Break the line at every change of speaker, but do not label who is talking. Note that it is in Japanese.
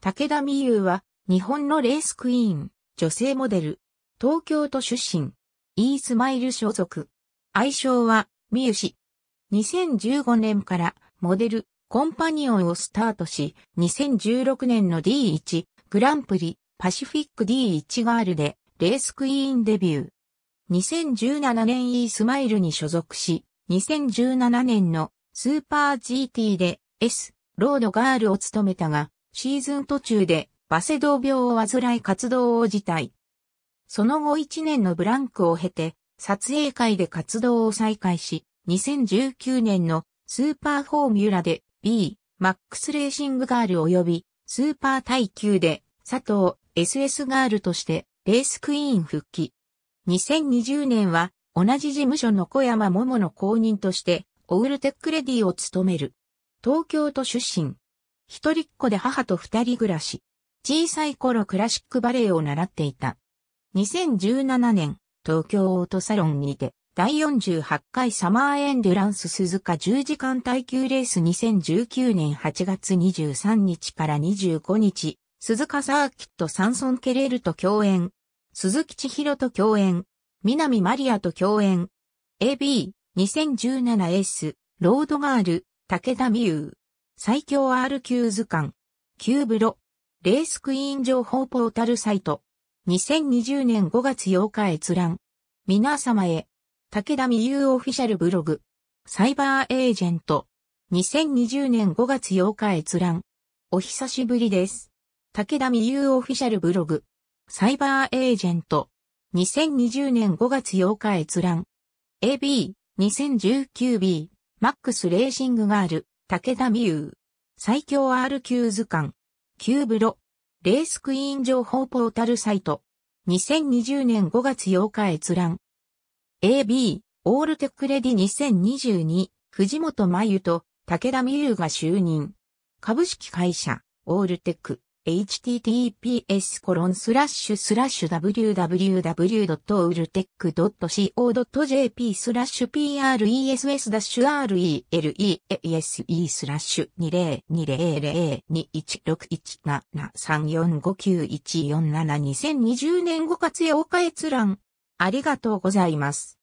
武田美優は、日本のレースクイーン、女性モデル、東京都出身、イースマイル所属。愛称は、美優氏。2015年から、モデル、コンパニオンをスタートし、2016年の D1、グランプリ、パシフィック D1 ガールで、レースクイーンデビュー。2017年イースマイルに所属し、2017年のスーパー GT で S、ロードガールを務めたが、シーズン途中でバセドウ病を患い活動を辞退。その後1年のブランクを経て、撮影会で活動を再開し、2019年のスーパーフォーミュラで B、マックスレーシングガール及びスーパー耐久で佐藤 SS ガールとしてレースクイーン復帰。2020年は同じ事務所の小山桃の公認としてオールテックレディを務める。東京都出身。一人っ子で母と二人暮らし。小さい頃クラシックバレエを習っていた。2017年、東京オートサロンにて、第48回サマーエンデュランス鈴鹿10時間耐久レース2019年8月23日から25日、鈴鹿サーキットサンソンケレルと共演、鈴木千尋と共演、南マリアと共演、AB、2017 s ロードガール、武田美優。最強 R 級図鑑、キューブロ、レースクイーン情報ポータルサイト、2020年5月8日閲覧、皆様へ、武田美優オフィシャルブログ、サイバーエージェント、2020年5月8日閲覧、お久しぶりです。武田美優オフィシャルブログ、サイバーエージェント、2020年5月8日閲覧、AB、2019B、マックスレーシングガール、武田美優、最強 R 級図鑑、キューブロ、レースクイーン情報ポータルサイト、2020年5月8日閲覧。AB、オールテックレディ2022、藤本真由と武田美優が就任。株式会社、オールテック。https www.ultech.co.jp press-rele スラ2 0 2 0 2 0 2 1 6 1 7 3 4 5 9 1 4 7 2 0 2 0年ご活5かえつらん。ありがとうございます。